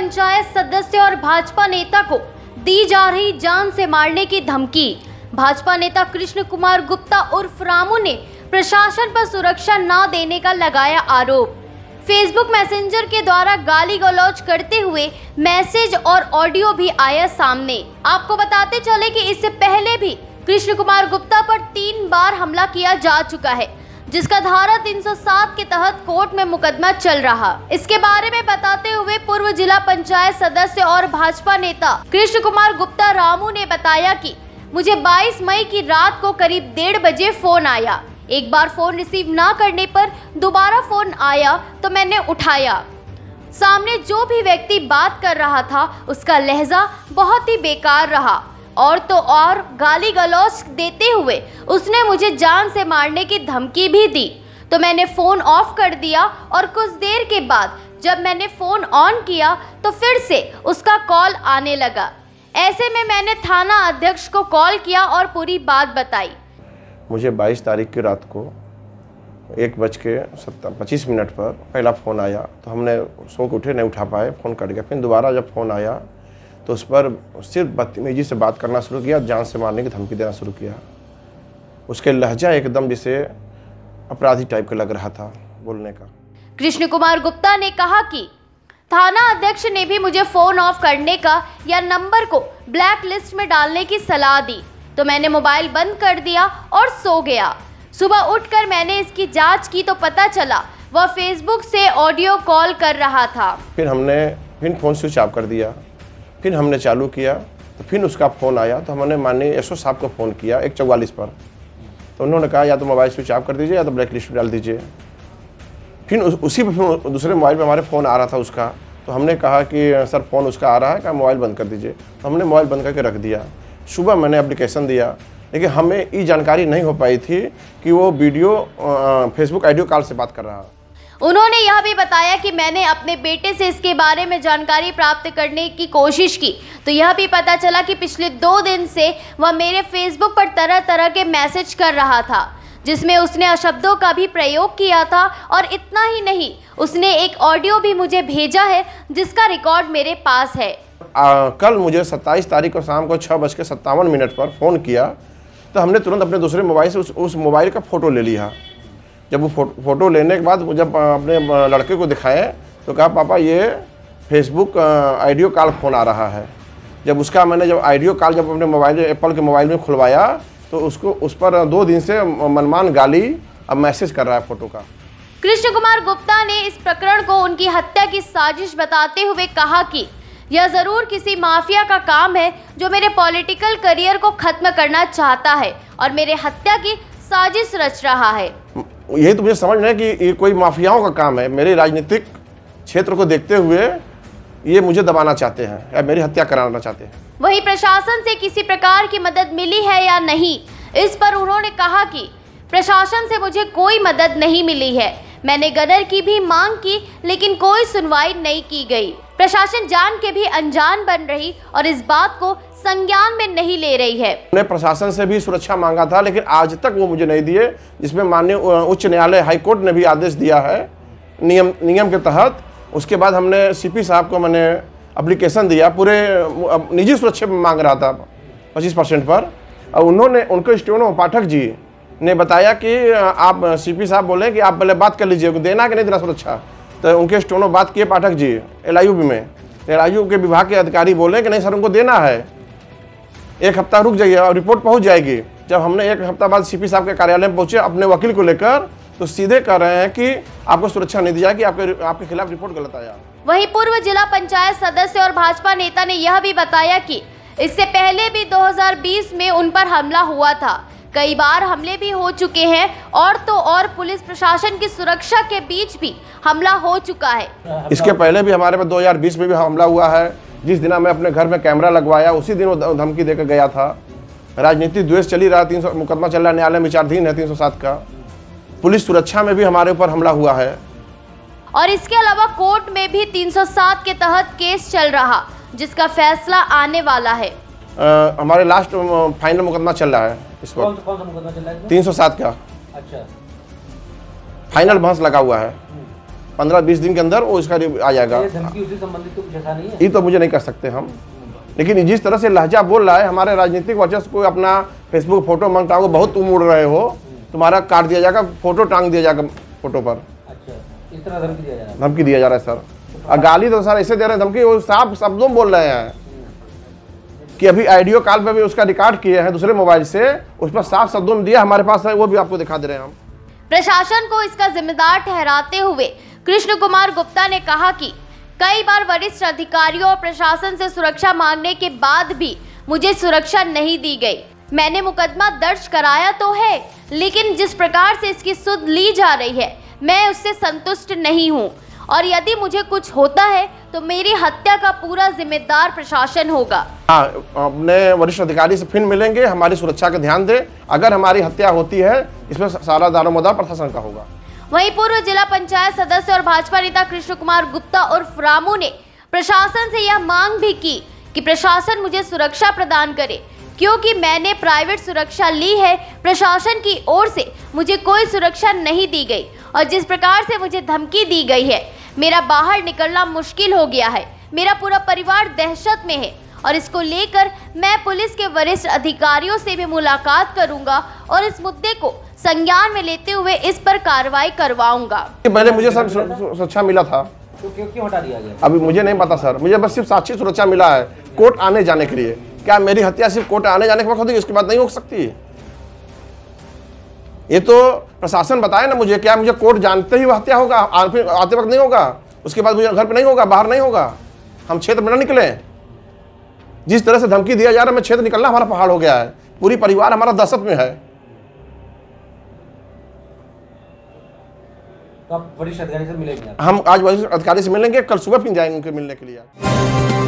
पंचायत सदस्य और भाजपा नेता को दी जा रही जान से मारने की धमकी भाजपा नेता कृष्ण कुमार गुप्ता उर्फ रामू ने प्रशासन पर सुरक्षा न देने का लगाया आरोप फेसबुक मैसेंजर के द्वारा गाली गलौज करते हुए मैसेज और ऑडियो भी आया सामने आपको बताते चले कि इससे पहले भी कृष्ण कुमार गुप्ता पर तीन बार हमला किया जा चुका है जिसका धारा 307 के तहत कोर्ट में मुकदमा चल रहा इसके बारे में बताते हुए पूर्व जिला पंचायत सदस्य और भाजपा नेता कृष्ण कुमार गुप्ता रामू ने बताया कि मुझे 22 मई की रात को करीब डेढ़ बजे फोन आया एक बार फोन रिसीव ना करने पर दोबारा फोन आया तो मैंने उठाया सामने जो भी व्यक्ति बात कर रहा था उसका लहजा बहुत ही बेकार रहा और तो और गाली गलौज देते हुए उसने मुझे जान से मारने की धमकी भी दी तो मैंने फ़ोन ऑफ कर दिया और कुछ देर के बाद जब मैंने फ़ोन ऑन किया तो फिर से उसका कॉल आने लगा ऐसे में मैंने थाना अध्यक्ष को कॉल किया और पूरी बात बताई मुझे 22 तारीख की रात को एक बज के सत्तर पच्चीस मिनट पर पहला फ़ोन आया तो हमने सो के उठे नहीं उठा पाए फ़ोन कट गया फिर दोबारा जब फ़ोन आया तो उस पर सिर्फ बदतमीजी से बात करना शुरू किया जान से मारने की धमकी देना शुरू किया उसके लहजा एकदम जिसे अपराधी टाइप का लग रहा था बोलने का कृष्ण कुमार गुप्ता ने कहा कि थाना अध्यक्ष ने भी मुझे फ़ोन ऑफ करने का या नंबर को ब्लैक लिस्ट में डालने की सलाह दी तो मैंने मोबाइल बंद कर दिया और सो गया सुबह उठकर मैंने इसकी जांच की तो पता चला वह फेसबुक से ऑडियो कॉल कर रहा था फिर हमने फिर फ़ोन स्विच ऑफ कर दिया फिर हमने चालू किया तो फिर उसका फ़ोन आया तो हमने माननीय एसओ साहब को फ़ोन किया एक चौवालीस पर तो उन्होंने कहा या तो मोबाइल स्विच ऑफ कर दीजिए या तो ब्लैक लिस्ट में डाल दीजिए फिर उस, उसी पर दूसरे मोबाइल पर हमारे फ़ोन आ रहा था उसका तो हमने कहा कि सर फ़ोन उसका आ रहा है क्या मोबाइल बंद कर दीजिए तो हमने मोबाइल बंद करके रख दिया सुबह मैंने अप्लीकेशन दिया लेकिन हमें ये जानकारी नहीं हो पाई थी कि वो वीडियो फेसबुक आइडियो कॉल से बात कर रहा है उन्होंने यह भी बताया कि मैंने अपने बेटे से इसके बारे में जानकारी प्राप्त करने की कोशिश की तो यह भी पता चला कि पिछले दो दिन से वह मेरे फेसबुक पर तरह तरह के मैसेज कर रहा था जिसमें उसने अशब्दों का भी प्रयोग किया था और इतना ही नहीं उसने एक ऑडियो भी मुझे भेजा है जिसका रिकॉर्ड मेरे पास है आ, कल मुझे 27 तारीख को शाम को छः बज के सत्तावन मिनट पर फ़ोन किया तो हमने तुरंत अपने दूसरे मोबाइल से उस, उस मोबाइल का फ़ोटो ले लिया जब वो फोटो फोटो लेने के बाद जब अपने लड़के को दिखाए तो कहा पापा ये फेसबुक आइडियो कॉल फ़ोन आ रहा है जब उसका मैंने जब आइडियो कॉल जब अपने मोबाइल एप्पल के मोबाइल में खुलवाया तो उसको उस पर दो दिन से मनमान गाली अब मैसेज कर रहा है फोटो का कृष्ण कुमार गुप्ता ने इस प्रकरण को उनकी हत्या की साजिश बताते हुए कहा कि यह ज़रूर किसी माफिया का काम है जो मेरे पॉलिटिकल करियर को ख़त्म करना चाहता है और मेरे हत्या की साजिश रच रहा है यही तो मुझे समझ में कि ये कोई माफियाओं का काम है मेरे राजनीतिक क्षेत्र को देखते हुए ये मुझे दबाना चाहते हैं या मेरी हत्या कराना चाहते हैं वही प्रशासन से किसी प्रकार की मदद मिली है या नहीं इस पर उन्होंने कहा कि प्रशासन से मुझे कोई मदद नहीं मिली है मैंने गदर की भी मांग की लेकिन कोई सुनवाई नहीं की गई प्रशासन जान के भी अनजान बन रही और इस बात को संज्ञान में नहीं ले रही है मैं प्रशासन से भी सुरक्षा मांगा था लेकिन आज तक वो मुझे नहीं दिए जिसमें माननीय उच्च न्यायालय हाईकोर्ट ने भी आदेश दिया है नियम नियम के तहत उसके बाद हमने सीपी साहब को मैंने अप्लीकेशन दिया पूरे निजी सुरक्षा मांग रहा था पच्चीस परसेंट पर और उन्होंने उनके स्टूडेंट पाठक जी ने बताया कि आप सीपी साहब बोले कि आप पहले बात कर लीजिए देना कि नहीं देना सुरक्षा तो उनके स्टोनो बात किए पाठक जी एल में एल के विभाग के अधिकारी बोले कि नहीं सर उनको देना है एक हफ्ता रुक जाइए और रिपोर्ट पहुंच जाएगी जब हमने एक हफ्ता बाद सीपी साहब के कार्यालय में पहुंचे अपने वकील को लेकर तो सीधे कह रहे हैं कि आपको सुरक्षा नहीं दी जाएगी आपके आपके खिलाफ रिपोर्ट गलत आया वही पूर्व जिला पंचायत सदस्य और भाजपा नेता ने यह भी बताया की इससे पहले भी दो में उन पर हमला हुआ था कई बार हमले भी हो चुके हैं और तो और पुलिस प्रशासन की सुरक्षा के बीच भी हमला हो चुका है इसके पहले भी हमारे पर 2020 में भी हमला हुआ है जिस दिन मैं अपने घर में कैमरा लगवाया उसी दिन वो धमकी देकर गया था राजनीति द्वेष चली रहा तीन सौ मुकदमा चल रहा न्यायालय विचारधीन है तीन सौ सात का पुलिस सुरक्षा में भी हमारे ऊपर हमला हुआ है और इसके अलावा कोर्ट में भी 307 के तहत केस चल रहा जिसका फैसला आने वाला है आ, हमारे लास्ट फाइनल मुकदमा चल रहा है इस वक्त तीन सौ सात का अच्छा फाइनल बहस लगा हुआ है हम्म। पंद्रह बीस दिन के अंदर वो इसका आ जाएगा तो ये तो मुझे नहीं कर सकते हम लेकिन जिस तरह से लहजा बोल रहा है हमारे राजनीतिक वर्चस्व को अपना फेसबुक फोटो मांगता हो बहुत तुम उड़ रहे हो तुम्हारा काट दिया जाएगा फोटो टांग दिया जाएगा फोटो पर अच्छा, धमकी दिया जा रहा है सर और गाली तो सर ऐसे दे रहे हैं धमकी वो साफ शब्दों बोल रहे हैं कि अभी ऑडियो कॉल पर भी उसका रिकॉर्ड किए हैं दूसरे मोबाइल से उस पर साफ शब्दों में दिया हमारे पास है वो भी आपको दिखा दे रहे हैं हम प्रशासन को इसका जिम्मेदार ठहराते हुए कृष्ण कुमार गुप्ता ने कहा कि कई बार वरिष्ठ अधिकारियों और प्रशासन से सुरक्षा मांगने के बाद भी मुझे सुरक्षा नहीं दी गई मैंने मुकदमा दर्ज कराया तो है लेकिन जिस प्रकार से इसकी सुध ली जा रही है मैं उससे संतुष्ट नहीं हूँ और यदि मुझे कुछ होता है तो मेरी हत्या का पूरा जिम्मेदार प्रशासन होगा हाँ, अपने वरिष्ठ अधिकारी से फिर मिलेंगे हमारी सुरक्षा का ध्यान दे अगर हमारी हत्या होती है इसमें सारा दारोमदार प्रशासन का होगा वहीं पूर्व जिला पंचायत सदस्य और भाजपा नेता कृष्ण कुमार गुप्ता और रामू ने प्रशासन से यह मांग भी की कि प्रशासन मुझे सुरक्षा प्रदान करे क्योंकि मैंने प्राइवेट सुरक्षा ली है प्रशासन की ओर से मुझे कोई सुरक्षा नहीं दी गई और जिस प्रकार से मुझे धमकी दी गई है मेरा बाहर निकलना मुश्किल हो गया है मेरा पूरा परिवार दहशत में है और इसको लेकर मैं पुलिस के वरिष्ठ अधिकारियों से भी मुलाकात करूंगा और इस मुद्दे को संज्ञान में लेते हुए इस पर कार्रवाई करवाऊंगा मैंने मुझे सर सुरक्षा मिला था तो क्यों क्यों हटा दिया गया अभी मुझे नहीं पता सर मुझे बस सिर्फ साक्षी सुरक्षा मिला है कोर्ट आने जाने के लिए क्या मेरी हत्या सिर्फ कोर्ट आने जाने के वक्त होती है उसके बाद नहीं हो सकती ये तो प्रशासन बताए ना मुझे क्या मुझे कोर्ट जानते ही हत्या होगा आते वक्त नहीं होगा उसके बाद मुझे घर पर नहीं होगा बाहर नहीं होगा हम क्षेत्र में ना निकले जिस तरह से धमकी दिया जा रहा है मैं क्षेत्र निकलना हमारा पहाड़ हो गया है पूरी परिवार हमारा दशत में है वरिष्ठ तो अधिकारी से मिलेंगे हम आज वरिष्ठ अधिकारी से मिलेंगे कल सुबह फिर जाएंगे उनके मिलने के लिए